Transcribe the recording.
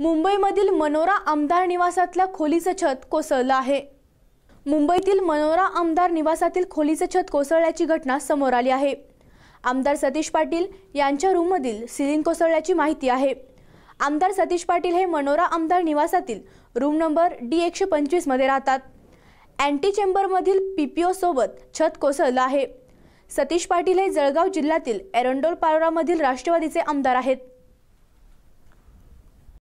मुंबईमधील मनोरा आमदार निवासातल्या खोलीचं छत कोसळलं आहे मुंबईतील मनोरा आमदार निवासातील खोलीचं छत कोसळल्याची घटना समोर आली आहे आमदार सतीश पाटील यांच्या रूममधील सिलिंग कोसळल्याची माहिती आहे आमदार सतीश पाटील हे मनोरा आमदार निवासातील रूम नंबर डी एकशे पंचवीसमध्ये राहतात अँटी चेंबरमधील पी पी ओसोबत छत कोसळलं आहे सतीश पाटील हे जळगाव जिल्ह्यातील एरंडोल पारोरामधील राष्ट्रवादीचे आमदार आहेत